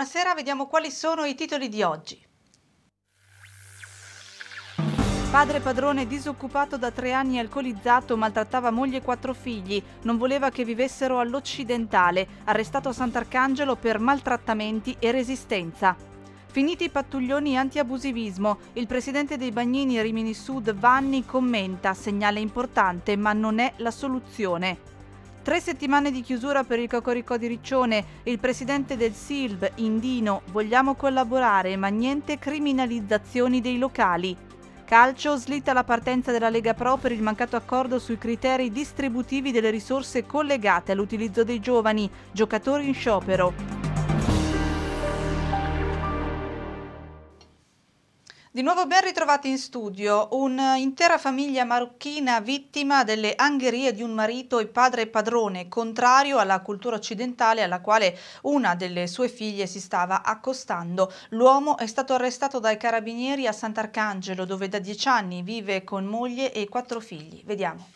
buonasera, vediamo quali sono i titoli di oggi. Padre padrone disoccupato da tre anni alcolizzato maltrattava moglie e quattro figli, non voleva che vivessero all'occidentale, arrestato a Sant'Arcangelo per maltrattamenti e resistenza. Finiti i pattuglioni anti-abusivismo, il presidente dei Bagnini Rimini Sud Vanni commenta, segnale importante ma non è la soluzione. Tre settimane di chiusura per il Cocoricò di Riccione. Il presidente del SILB, Indino, vogliamo collaborare, ma niente criminalizzazioni dei locali. Calcio slitta la partenza della Lega Pro per il mancato accordo sui criteri distributivi delle risorse collegate all'utilizzo dei giovani, giocatori in sciopero. Di nuovo ben ritrovati in studio, un'intera famiglia marocchina vittima delle angherie di un marito e padre padrone, contrario alla cultura occidentale alla quale una delle sue figlie si stava accostando. L'uomo è stato arrestato dai carabinieri a Sant'Arcangelo, dove da dieci anni vive con moglie e quattro figli. Vediamo.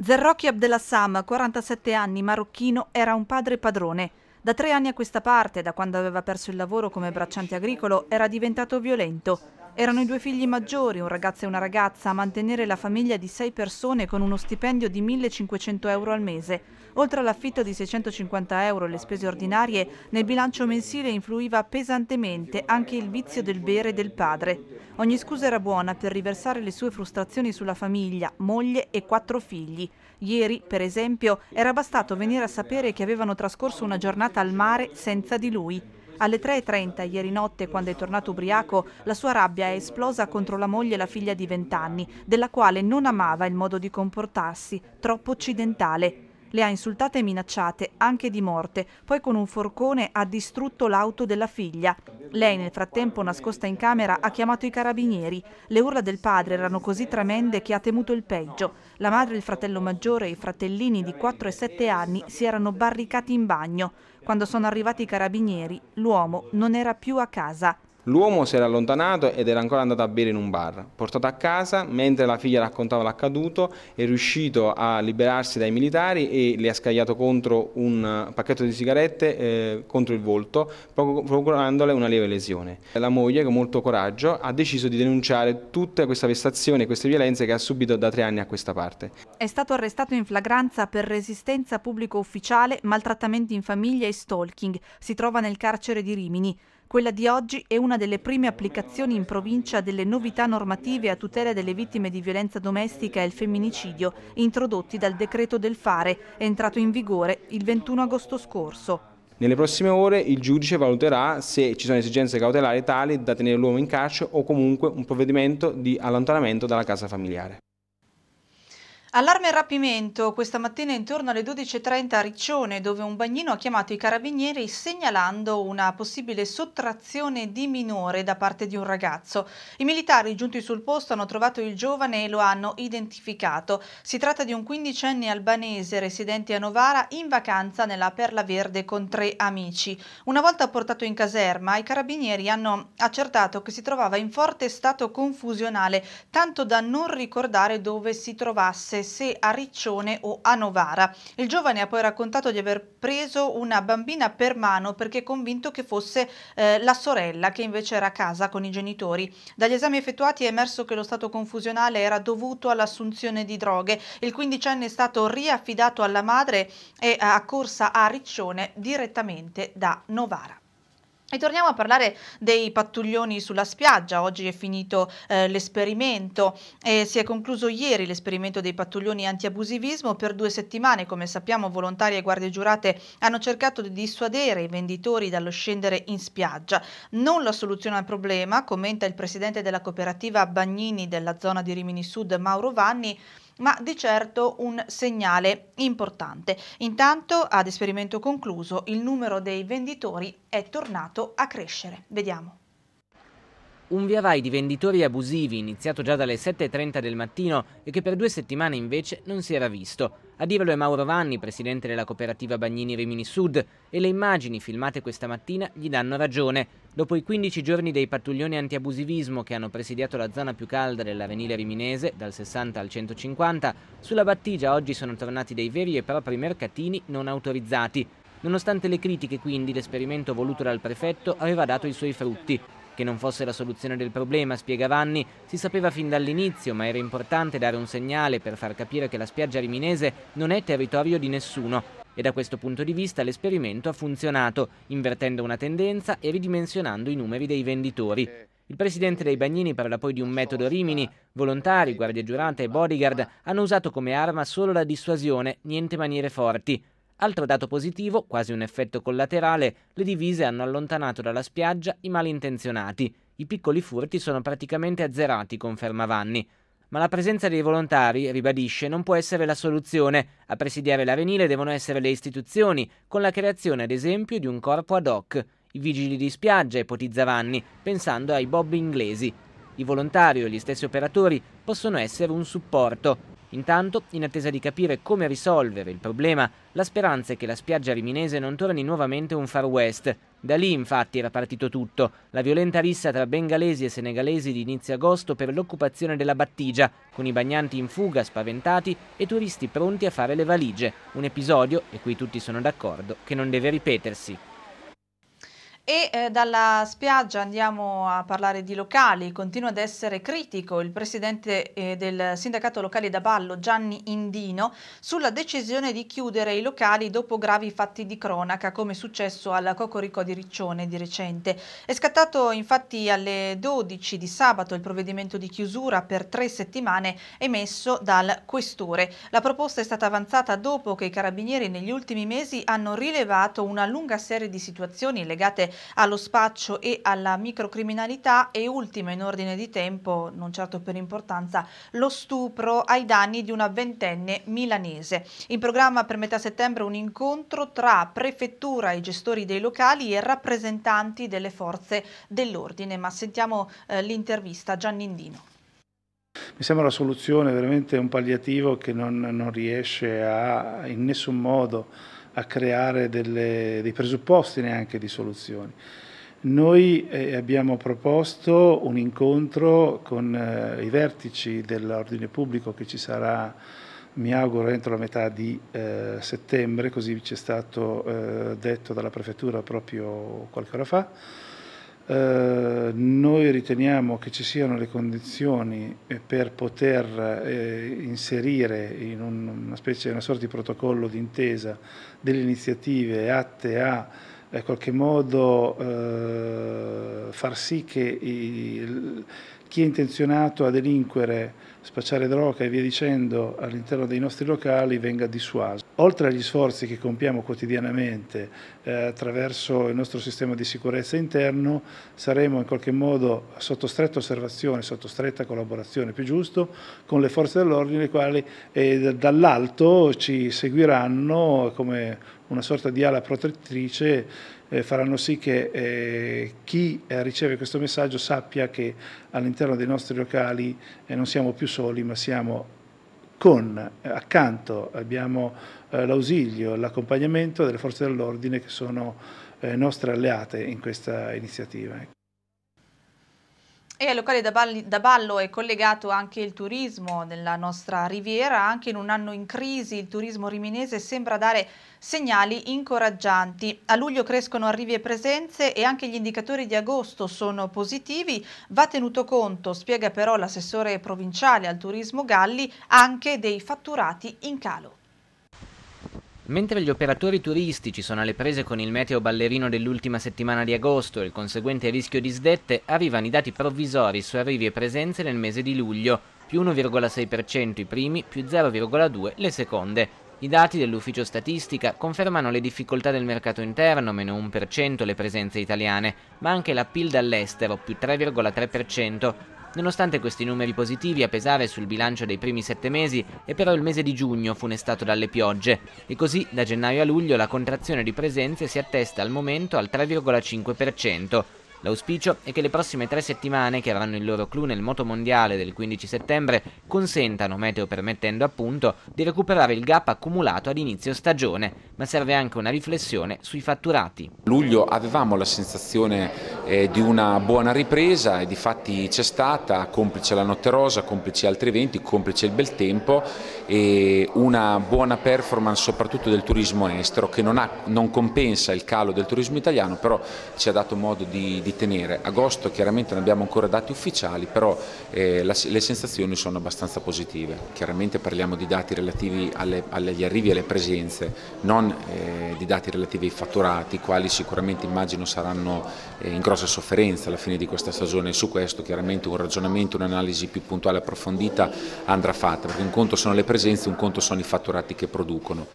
Zerrocchi Abdelassam, 47 anni, marocchino, era un padre padrone. Da tre anni a questa parte, da quando aveva perso il lavoro come bracciante agricolo, era diventato violento. Erano i due figli maggiori, un ragazzo e una ragazza, a mantenere la famiglia di sei persone con uno stipendio di 1.500 euro al mese. Oltre all'affitto di 650 euro e le spese ordinarie, nel bilancio mensile influiva pesantemente anche il vizio del bere del padre. Ogni scusa era buona per riversare le sue frustrazioni sulla famiglia, moglie e quattro figli. Ieri, per esempio, era bastato venire a sapere che avevano trascorso una giornata al mare senza di lui. Alle 3.30 ieri notte, quando è tornato ubriaco, la sua rabbia è esplosa contro la moglie e la figlia di vent'anni, della quale non amava il modo di comportarsi, troppo occidentale. Le ha insultate e minacciate, anche di morte. Poi con un forcone ha distrutto l'auto della figlia. Lei nel frattempo, nascosta in camera, ha chiamato i carabinieri. Le urla del padre erano così tremende che ha temuto il peggio. La madre, il fratello maggiore e i fratellini di 4 e 7 anni si erano barricati in bagno. Quando sono arrivati i carabinieri, l'uomo non era più a casa. L'uomo si era allontanato ed era ancora andato a bere in un bar. Portato a casa, mentre la figlia raccontava l'accaduto, è riuscito a liberarsi dai militari e le ha scagliato contro un eh, pacchetto di sigarette eh, contro il volto, procurandole una lieve lesione. La moglie, con molto coraggio, ha deciso di denunciare tutte queste vessazione e queste violenze che ha subito da tre anni a questa parte. È stato arrestato in flagranza per resistenza pubblico ufficiale, maltrattamenti in famiglia e stalking. Si trova nel carcere di Rimini. Quella di oggi è una delle prime applicazioni in provincia delle novità normative a tutela delle vittime di violenza domestica e il femminicidio introdotti dal decreto del fare, entrato in vigore il 21 agosto scorso. Nelle prossime ore il giudice valuterà se ci sono esigenze cautelari tali da tenere l'uomo in carcere o comunque un provvedimento di allontanamento dalla casa familiare. Allarme e rapimento questa mattina intorno alle 12.30 a Riccione dove un bagnino ha chiamato i carabinieri segnalando una possibile sottrazione di minore da parte di un ragazzo. I militari giunti sul posto hanno trovato il giovane e lo hanno identificato. Si tratta di un quindicenne albanese residente a Novara in vacanza nella Perla Verde con tre amici. Una volta portato in caserma i carabinieri hanno accertato che si trovava in forte stato confusionale tanto da non ricordare dove si trovasse fosse se a Riccione o a Novara. Il giovane ha poi raccontato di aver preso una bambina per mano perché convinto che fosse eh, la sorella che invece era a casa con i genitori. Dagli esami effettuati è emerso che lo stato confusionale era dovuto all'assunzione di droghe. Il 15enne è stato riaffidato alla madre e eh, accorsa a Riccione direttamente da Novara. E torniamo a parlare dei pattuglioni sulla spiaggia, oggi è finito eh, l'esperimento e si è concluso ieri l'esperimento dei pattuglioni antiabusivismo, per due settimane come sappiamo volontari e guardie giurate hanno cercato di dissuadere i venditori dallo scendere in spiaggia, non la soluzione al problema, commenta il presidente della cooperativa Bagnini della zona di Rimini Sud Mauro Vanni, ma di certo un segnale importante. Intanto, ad esperimento concluso, il numero dei venditori è tornato a crescere. Vediamo. Un viavai di venditori abusivi iniziato già dalle 7.30 del mattino e che per due settimane invece non si era visto. A dirlo è Mauro Vanni, presidente della cooperativa Bagnini Rimini Sud, e le immagini filmate questa mattina gli danno ragione. Dopo i 15 giorni dei pattuglioni antiabusivismo che hanno presidiato la zona più calda dell'avenile riminese, dal 60 al 150, sulla battigia oggi sono tornati dei veri e propri mercatini non autorizzati. Nonostante le critiche quindi, l'esperimento voluto dal prefetto aveva dato i suoi frutti. Che non fosse la soluzione del problema, spiega Vanni, si sapeva fin dall'inizio, ma era importante dare un segnale per far capire che la spiaggia riminese non è territorio di nessuno e da questo punto di vista l'esperimento ha funzionato, invertendo una tendenza e ridimensionando i numeri dei venditori. Il presidente dei Bagnini parla poi di un metodo Rimini. Volontari, guardie giurate e bodyguard hanno usato come arma solo la dissuasione, niente maniere forti. Altro dato positivo, quasi un effetto collaterale, le divise hanno allontanato dalla spiaggia i malintenzionati. I piccoli furti sono praticamente azzerati, conferma Vanni. Ma la presenza dei volontari, ribadisce, non può essere la soluzione. A presidiare l'avenire devono essere le istituzioni, con la creazione ad esempio di un corpo ad hoc. I vigili di spiaggia, ipotizza Vanni, pensando ai bob inglesi. I volontari o gli stessi operatori possono essere un supporto, Intanto, in attesa di capire come risolvere il problema, la speranza è che la spiaggia riminese non torni nuovamente un far west. Da lì, infatti, era partito tutto, la violenta rissa tra bengalesi e senegalesi di inizio agosto per l'occupazione della battigia, con i bagnanti in fuga, spaventati, e turisti pronti a fare le valigie. Un episodio, e qui tutti sono d'accordo, che non deve ripetersi. E eh, dalla spiaggia andiamo a parlare di locali, continua ad essere critico il presidente eh, del sindacato locali da Ballo Gianni Indino sulla decisione di chiudere i locali dopo gravi fatti di cronaca come è successo alla Cocorico di Riccione di recente. È scattato infatti alle 12 di sabato il provvedimento di chiusura per tre settimane emesso dal questore. La proposta è stata avanzata dopo che i carabinieri negli ultimi mesi hanno rilevato una lunga serie di situazioni legate allo spaccio e alla microcriminalità e ultima in ordine di tempo, non certo per importanza, lo stupro ai danni di una ventenne milanese. In programma per metà settembre un incontro tra prefettura i gestori dei locali e rappresentanti delle forze dell'ordine, ma sentiamo eh, l'intervista Giannindino. Mi sembra la soluzione veramente un palliativo che non, non riesce a, in nessun modo a creare delle, dei presupposti neanche di soluzioni. Noi eh, abbiamo proposto un incontro con eh, i vertici dell'ordine pubblico che ci sarà, mi auguro, entro la metà di eh, settembre, così ci è stato eh, detto dalla prefettura proprio qualche ora fa eh, noi riteniamo che ci siano le condizioni eh, per poter eh, inserire in un, una, specie, una sorta di protocollo d'intesa delle iniziative atte a in eh, qualche modo eh, far sì che i, chi è intenzionato a delinquere spacciare droga e via dicendo all'interno dei nostri locali venga dissuaso. Oltre agli sforzi che compiamo quotidianamente eh, attraverso il nostro sistema di sicurezza interno, saremo in qualche modo sotto stretta osservazione, sotto stretta collaborazione più giusto con le forze dell'ordine, le quali eh, dall'alto ci seguiranno come una sorta di ala protettrice eh, faranno sì che eh, chi eh, riceve questo messaggio sappia che all'interno dei nostri locali eh, non siamo più soli ma siamo con, eh, accanto abbiamo l'ausilio, l'accompagnamento delle forze dell'ordine che sono nostre alleate in questa iniziativa. E ai locali da, balli, da, ballo è collegato anche il turismo nella nostra riviera, anche in un anno in crisi il turismo riminese sembra dare segnali incoraggianti. A luglio crescono arrivi e presenze e anche gli indicatori di agosto sono positivi, va tenuto conto, spiega però l'assessore provinciale al turismo Galli, anche dei fatturati in calo. Mentre gli operatori turistici sono alle prese con il meteo ballerino dell'ultima settimana di agosto e il conseguente rischio di sdette, arrivano i dati provvisori su arrivi e presenze nel mese di luglio, più 1,6% i primi, più 0,2% le seconde. I dati dell'ufficio statistica confermano le difficoltà del mercato interno, meno 1% le presenze italiane, ma anche l'appeal dall'estero, più 3,3%, Nonostante questi numeri positivi a pesare sul bilancio dei primi sette mesi è però il mese di giugno funestato dalle piogge e così da gennaio a luglio la contrazione di presenze si attesta al momento al 3,5%, L'auspicio è che le prossime tre settimane, che avranno il loro clou nel moto mondiale del 15 settembre, consentano, meteo permettendo appunto, di recuperare il gap accumulato ad inizio stagione, ma serve anche una riflessione sui fatturati. Luglio avevamo la sensazione eh, di una buona ripresa e di fatti c'è stata, complice la notte rosa, complice altri eventi, complice il bel tempo e una buona performance soprattutto del turismo estero che non, ha, non compensa il calo del turismo italiano, però ci ha dato modo di, di di tenere. Agosto chiaramente non abbiamo ancora dati ufficiali, però eh, la, le sensazioni sono abbastanza positive. Chiaramente parliamo di dati relativi alle, agli arrivi e alle presenze, non eh, di dati relativi ai fatturati, quali sicuramente immagino saranno eh, in grossa sofferenza alla fine di questa stagione. Su questo chiaramente un ragionamento, un'analisi più puntuale e approfondita andrà fatta, perché un conto sono le presenze, un conto sono i fatturati che producono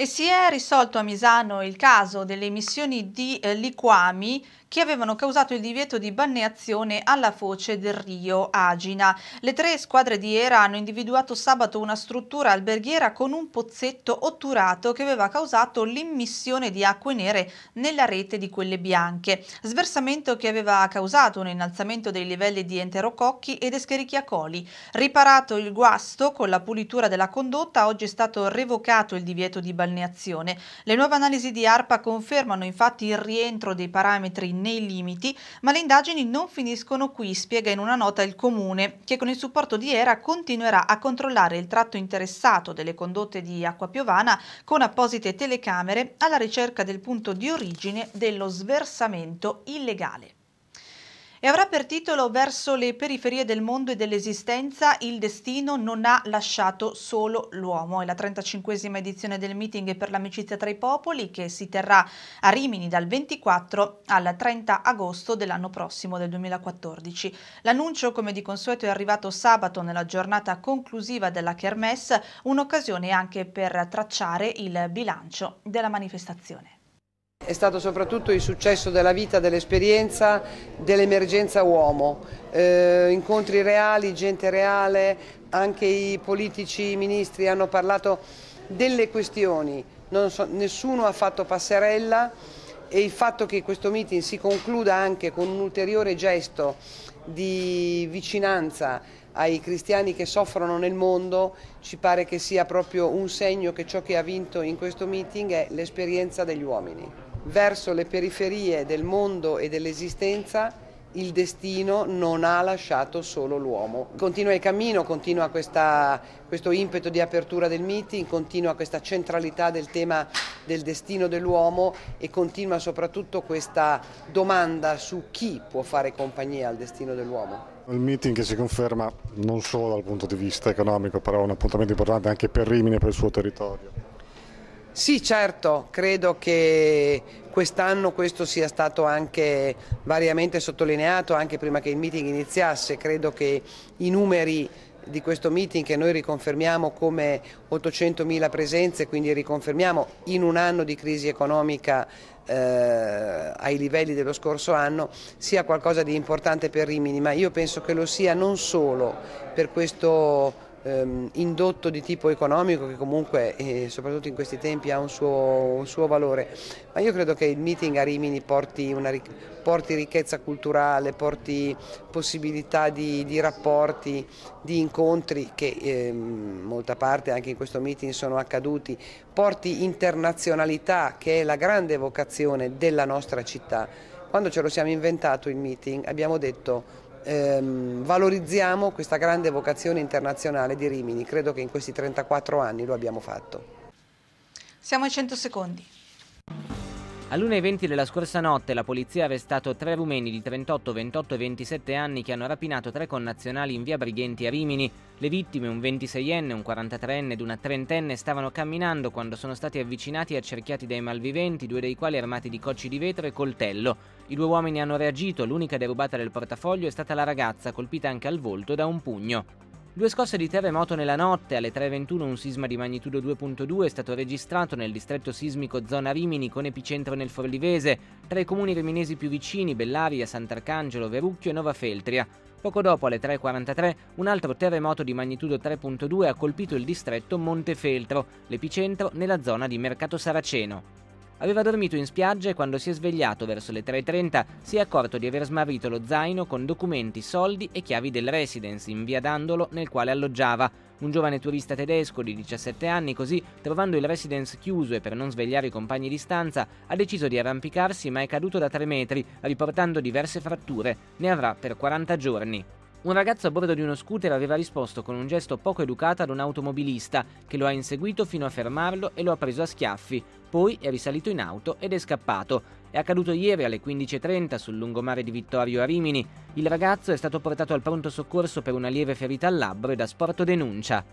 e si è risolto a Misano il caso delle emissioni di eh, liquami che avevano causato il divieto di balneazione alla foce del Rio Agina. Le tre squadre di ERA hanno individuato sabato una struttura alberghiera con un pozzetto otturato che aveva causato l'immissione di acque nere nella rete di quelle bianche, sversamento che aveva causato un innalzamento dei livelli di enterococchi ed escherichia coli. Riparato il guasto con la pulitura della condotta, oggi è stato revocato il divieto di balneazione balneazione. Le nuove analisi di ARPA confermano infatti il rientro dei parametri nei limiti, ma le indagini non finiscono qui, spiega in una nota il Comune, che con il supporto di ERA continuerà a controllare il tratto interessato delle condotte di acqua piovana con apposite telecamere alla ricerca del punto di origine dello sversamento illegale e avrà per titolo Verso le periferie del mondo e dell'esistenza il destino non ha lasciato solo l'uomo. È la 35esima edizione del meeting per l'amicizia tra i popoli che si terrà a Rimini dal 24 al 30 agosto dell'anno prossimo del 2014. L'annuncio come di consueto è arrivato sabato nella giornata conclusiva della Kermesse, un'occasione anche per tracciare il bilancio della manifestazione. È stato soprattutto il successo della vita, dell'esperienza, dell'emergenza uomo, eh, incontri reali, gente reale, anche i politici, i ministri hanno parlato delle questioni, so, nessuno ha fatto passerella e il fatto che questo meeting si concluda anche con un ulteriore gesto di vicinanza ai cristiani che soffrono nel mondo ci pare che sia proprio un segno che ciò che ha vinto in questo meeting è l'esperienza degli uomini verso le periferie del mondo e dell'esistenza il destino non ha lasciato solo l'uomo. Continua il cammino, continua questa, questo impeto di apertura del meeting, continua questa centralità del tema del destino dell'uomo e continua soprattutto questa domanda su chi può fare compagnia al destino dell'uomo. Il meeting che si conferma non solo dal punto di vista economico, però è un appuntamento importante anche per Rimini e per il suo territorio. Sì, certo, credo che quest'anno questo sia stato anche variamente sottolineato, anche prima che il meeting iniziasse, credo che i numeri di questo meeting che noi riconfermiamo come 800.000 presenze, quindi riconfermiamo in un anno di crisi economica eh, ai livelli dello scorso anno, sia qualcosa di importante per Rimini, ma io penso che lo sia non solo per questo Ehm, indotto di tipo economico che comunque eh, soprattutto in questi tempi ha un suo, un suo, valore, ma io credo che il meeting a Rimini porti, una, porti ricchezza culturale, porti possibilità di, di rapporti, di incontri che ehm, molta parte anche in questo meeting sono accaduti, porti internazionalità che è la grande vocazione della nostra città. Quando ce lo siamo inventato il meeting abbiamo detto ehm, valorizziamo questa grande vocazione internazionale di Rimini. Credo che in questi 34 anni lo abbiamo fatto. Siamo ai 100 secondi. 1.20 della scorsa notte la polizia ha arrestato tre rumeni di 38, 28 e 27 anni che hanno rapinato tre connazionali in via Brighenti a Rimini. Le vittime, un 26enne, un 43enne ed una trentenne, stavano camminando quando sono stati avvicinati e accerchiati dai malviventi, due dei quali armati di cocci di vetro e coltello. I due uomini hanno reagito, l'unica derubata del portafoglio è stata la ragazza, colpita anche al volto da un pugno. Due scosse di terremoto nella notte, alle 3.21 un sisma di magnitudo 2.2 è stato registrato nel distretto sismico Zona Rimini con epicentro nel Forlivese, tra i comuni riminesi più vicini Bellaria, Sant'Arcangelo, Verucchio e Nova Feltria. Poco dopo, alle 3.43, un altro terremoto di magnitudo 3.2 ha colpito il distretto Montefeltro, l'epicentro nella zona di Mercato Saraceno. Aveva dormito in spiaggia e quando si è svegliato verso le 3.30 si è accorto di aver smarrito lo zaino con documenti, soldi e chiavi del residence in via Dandolo nel quale alloggiava. Un giovane turista tedesco di 17 anni così, trovando il residence chiuso e per non svegliare i compagni di stanza, ha deciso di arrampicarsi ma è caduto da 3 metri, riportando diverse fratture. Ne avrà per 40 giorni. Un ragazzo a bordo di uno scooter aveva risposto con un gesto poco educato ad un automobilista che lo ha inseguito fino a fermarlo e lo ha preso a schiaffi, poi è risalito in auto ed è scappato. È accaduto ieri alle 15.30 sul lungomare di Vittorio a Rimini. Il ragazzo è stato portato al pronto soccorso per una lieve ferita al labbro ed a sporto denuncia.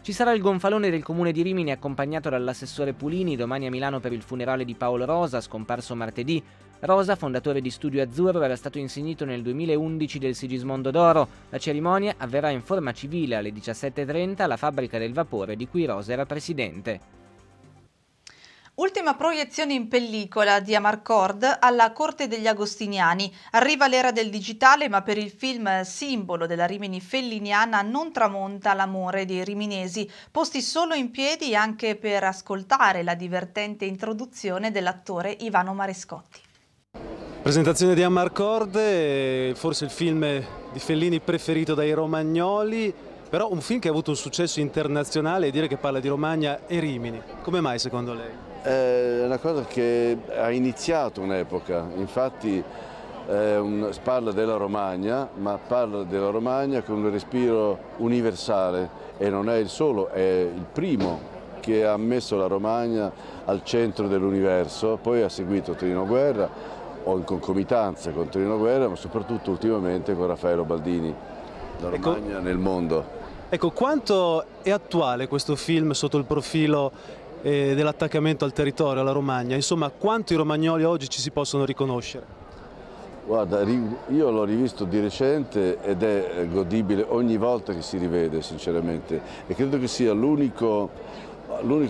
Ci sarà il gonfalone del comune di Rimini accompagnato dall'assessore Pulini domani a Milano per il funerale di Paolo Rosa, scomparso martedì. Rosa, fondatore di Studio Azzurro, era stato insignito nel 2011 del Sigismondo d'Oro. La cerimonia avverrà in forma civile alle 17.30 alla fabbrica del vapore di cui Rosa era presidente. Ultima proiezione in pellicola di Amarcord alla Corte degli Agostiniani. Arriva l'era del digitale, ma per il film simbolo della Rimini felliniana non tramonta l'amore dei riminesi, posti solo in piedi anche per ascoltare la divertente introduzione dell'attore Ivano Marescotti. Presentazione di Amarcorde, forse il film di Fellini preferito dai romagnoli, però un film che ha avuto un successo internazionale e dire che parla di Romagna e Rimini. Come mai secondo lei? È una cosa che ha iniziato un'epoca, infatti un, parla della Romagna, ma parla della Romagna con un respiro universale e non è il solo, è il primo che ha messo la Romagna al centro dell'universo, poi ha seguito Torino Guerra, o in concomitanza con Torino Guerra, ma soprattutto ultimamente con Raffaello Baldini, la ecco. Romagna ecco, nel mondo. Ecco, quanto è attuale questo film sotto il profilo eh, dell'attaccamento al territorio, alla Romagna? Insomma, quanto i romagnoli oggi ci si possono riconoscere? Guarda, io l'ho rivisto di recente ed è eh, godibile ogni volta che si rivede, sinceramente, e credo che sia l'unica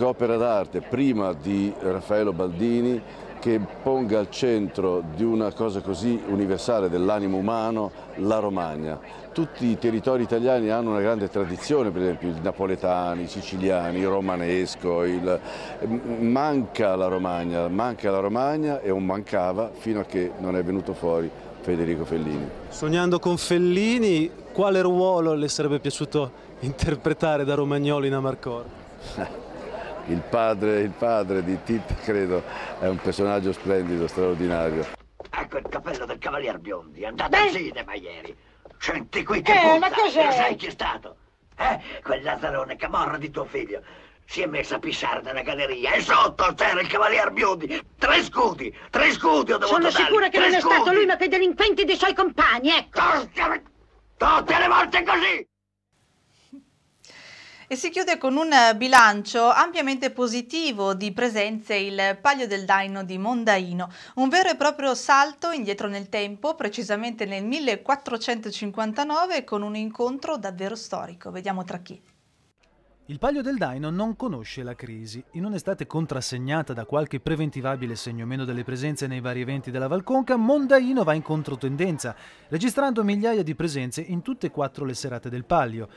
opera d'arte prima di Raffaello Baldini che ponga al centro di una cosa così universale dell'animo umano la Romagna. Tutti i territori italiani hanno una grande tradizione, per esempio i napoletani, i siciliani, il romanesco, il... manca la Romagna, manca la Romagna e un mancava fino a che non è venuto fuori Federico Fellini. Sognando con Fellini, quale ruolo le sarebbe piaciuto interpretare da romagnolo in Amarcord? il padre, il padre di Tita, credo, è un personaggio splendido, straordinario. Ecco il cappello del cavalier Biondi, è andato eh? al cinema ieri. Senti qui che eh, ma cos'è? Lo sai chi è stato? Eh, quel Lazzarone Camorra di tuo figlio si è messo a pisciare nella galleria e sotto c'era il cavalier Biondi. Tre scudi, tre scudi ho dovuto Sono dargli, sicura che non scudi. è stato lui ma per delinquenti dei suoi compagni, ecco. tutte le volte così! E si chiude con un bilancio ampiamente positivo di presenze il Palio del Daino di Mondaino, un vero e proprio salto indietro nel tempo, precisamente nel 1459 con un incontro davvero storico. Vediamo tra chi. Il Palio del Daino non conosce la crisi. In un'estate contrassegnata da qualche preventivabile segno meno delle presenze nei vari eventi della Valconca, Mondaino va in controtendenza, registrando migliaia di presenze in tutte e quattro le serate del Palio.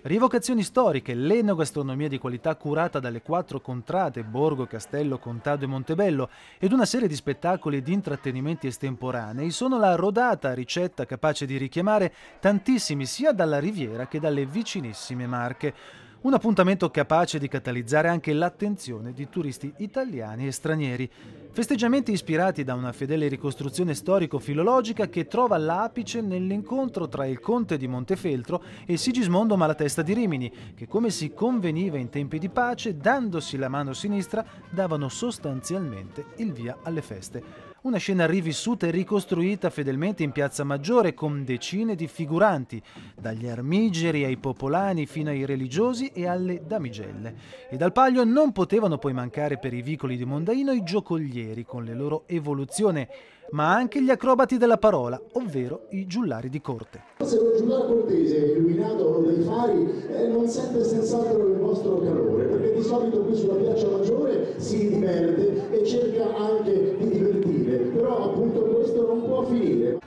Rievocazioni storiche, l'enogastronomia di qualità curata dalle quattro contrate Borgo, Castello, Contado e Montebello ed una serie di spettacoli e di intrattenimenti estemporanei sono la rodata ricetta capace di richiamare tantissimi sia dalla Riviera che dalle vicinissime Marche. Un appuntamento capace di catalizzare anche l'attenzione di turisti italiani e stranieri. Festeggiamenti ispirati da una fedele ricostruzione storico-filologica che trova l'apice nell'incontro tra il conte di Montefeltro e Sigismondo Malatesta di Rimini, che come si conveniva in tempi di pace, dandosi la mano sinistra, davano sostanzialmente il via alle feste. Una scena rivissuta e ricostruita fedelmente in Piazza Maggiore con decine di figuranti, dagli armigeri ai popolani fino ai religiosi e alle damigelle. E dal palio non potevano poi mancare per i vicoli di Mondaino i giocolieri con le loro evoluzioni, ma anche gli acrobati della parola, ovvero i giullari di corte. Se lo giullare cortese è illuminato dai fari, eh, non sente senz'altro il vostro calore, perché di solito qui sulla piazza maggiore si diverte e cerca anche di divertirsi però appunto questo non può finire.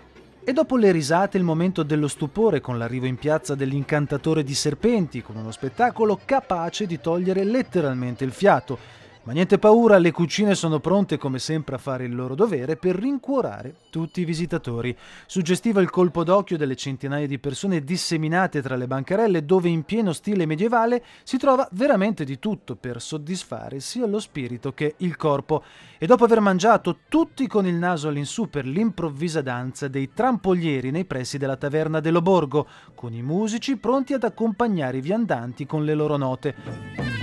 E dopo le risate il momento dello stupore con l'arrivo in piazza dell'incantatore di serpenti, con uno spettacolo capace di togliere letteralmente il fiato, ma niente paura, le cucine sono pronte come sempre a fare il loro dovere per rincuorare tutti i visitatori. Suggestiva il colpo d'occhio delle centinaia di persone disseminate tra le bancarelle dove in pieno stile medievale si trova veramente di tutto per soddisfare sia lo spirito che il corpo. E dopo aver mangiato tutti con il naso all'insù per l'improvvisa danza dei trampolieri nei pressi della taverna dello Borgo, con i musici pronti ad accompagnare i viandanti con le loro note.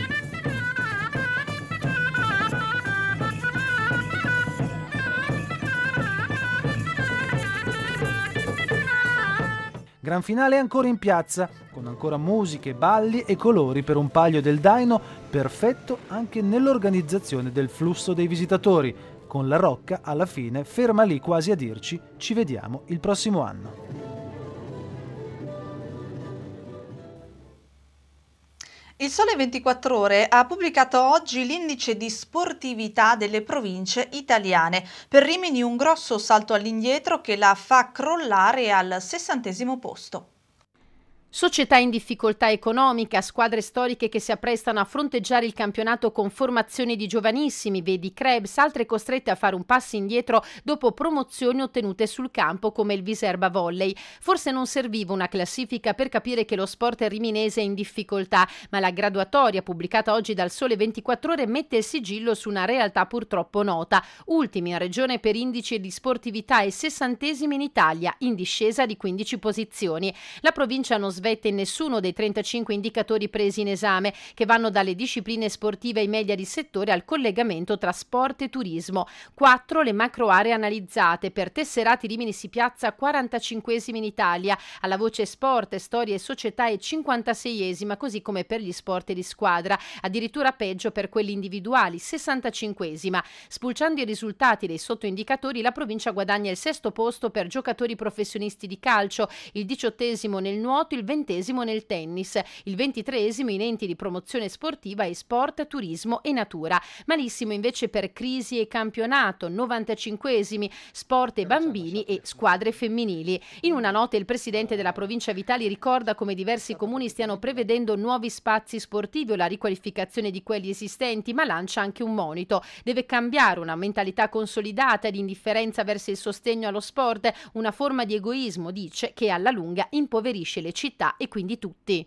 Gran finale ancora in piazza, con ancora musiche, balli e colori per un paglio del Daino perfetto anche nell'organizzazione del flusso dei visitatori, con la Rocca alla fine ferma lì quasi a dirci ci vediamo il prossimo anno. Il Sole 24 Ore ha pubblicato oggi l'indice di sportività delle province italiane. Per Rimini un grosso salto all'indietro che la fa crollare al sessantesimo posto. Società in difficoltà economica, squadre storiche che si apprestano a fronteggiare il campionato con formazioni di giovanissimi, vedi Krebs, altre costrette a fare un passo indietro dopo promozioni ottenute sul campo come il Viserba Volley. Forse non serviva una classifica per capire che lo sport riminese è in difficoltà, ma la graduatoria pubblicata oggi dal Sole 24 Ore mette il sigillo su una realtà purtroppo nota, ultimi in regione per indice di sportività e sessantesimi in Italia, in discesa di 15 posizioni. La provincia non sveglia servette in nessuno dei 35 indicatori presi in esame, che vanno dalle discipline sportive ai media di settore al collegamento tra sport e turismo. Quattro le macro aree analizzate. Per Tesserati Rimini si piazza 45 in Italia, alla voce sport, storie e società è 56 così come per gli sport di squadra, addirittura peggio per quelli individuali, 65 Spulciando i risultati dei sottoindicatori, la provincia guadagna il sesto posto per giocatori professionisti di calcio, il diciottesimo nel nuoto, il ventesimo nel tennis, il ventitreesimo in enti di promozione sportiva e sport, turismo e natura. Malissimo invece per crisi e campionato, 95 sport e eh, bambini e squadre femminili. In una nota il presidente della provincia Vitali ricorda come diversi comuni stiano prevedendo nuovi spazi sportivi o la riqualificazione di quelli esistenti, ma lancia anche un monito. Deve cambiare una mentalità consolidata di indifferenza verso il sostegno allo sport, una forma di egoismo, dice, che alla lunga impoverisce le città città e quindi tutti.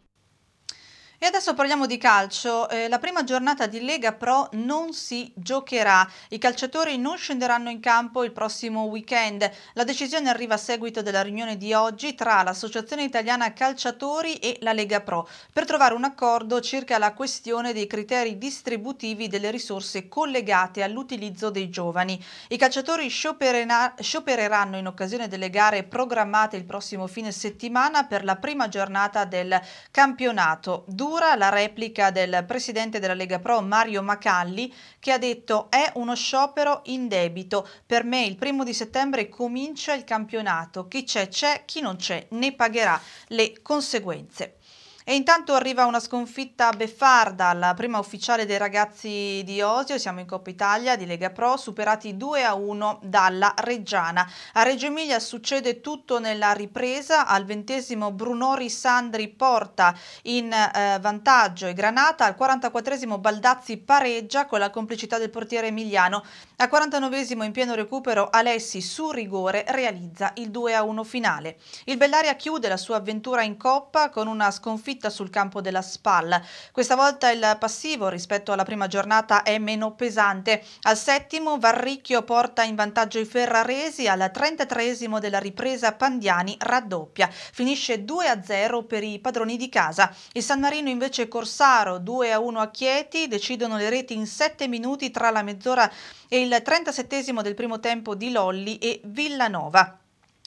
E adesso parliamo di calcio. Eh, la prima giornata di Lega Pro non si giocherà. I calciatori non scenderanno in campo il prossimo weekend. La decisione arriva a seguito della riunione di oggi tra l'Associazione Italiana Calciatori e la Lega Pro per trovare un accordo circa la questione dei criteri distributivi delle risorse collegate all'utilizzo dei giovani. I calciatori sciopereranno in occasione delle gare programmate il prossimo fine settimana per la prima giornata del campionato. Due addirittura la replica del presidente della Lega Pro Mario Macalli che ha detto è uno sciopero in debito, per me il primo di settembre comincia il campionato, chi c'è c'è, chi non c'è ne pagherà le conseguenze. E intanto arriva una sconfitta beffarda alla prima ufficiale dei ragazzi di Osio, siamo in Coppa Italia di Lega Pro, superati 2 a 1 dalla Reggiana. A Reggio Emilia succede tutto nella ripresa, al ventesimo Brunori Sandri porta in eh, vantaggio e Granata, al 44esimo Baldazzi pareggia con la complicità del portiere Emiliano, al 49esimo in pieno recupero Alessi su rigore realizza il 2 a 1 finale. Il Bellaria chiude la sua avventura in Coppa con una sconfitta sconfitta sul campo della SPAL. Questa volta il passivo rispetto alla prima giornata è meno pesante. Al settimo Varricchio porta in vantaggio i ferraresi, al 33 della ripresa Pandiani raddoppia. Finisce 2-0 per i padroni di casa. Il San Marino invece Corsaro 2-1 a Chieti, decidono le reti in 7 minuti tra la mezz'ora e il 37 del primo tempo di Lolli e Villanova.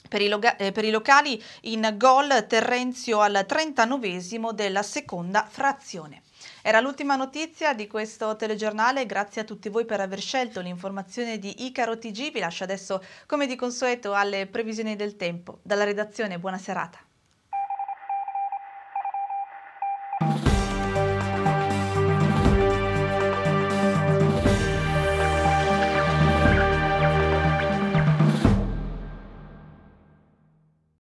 Per i, loga- eh, per i, locali in gol Terrenzio al 39 della seconda frazione. Era l'ultima notizia di questo telegiornale, grazie a tutti voi per aver scelto l'informazione di Icaro TG, vi lascio adesso come di consueto alle previsioni del tempo. Dalla redazione buona serata.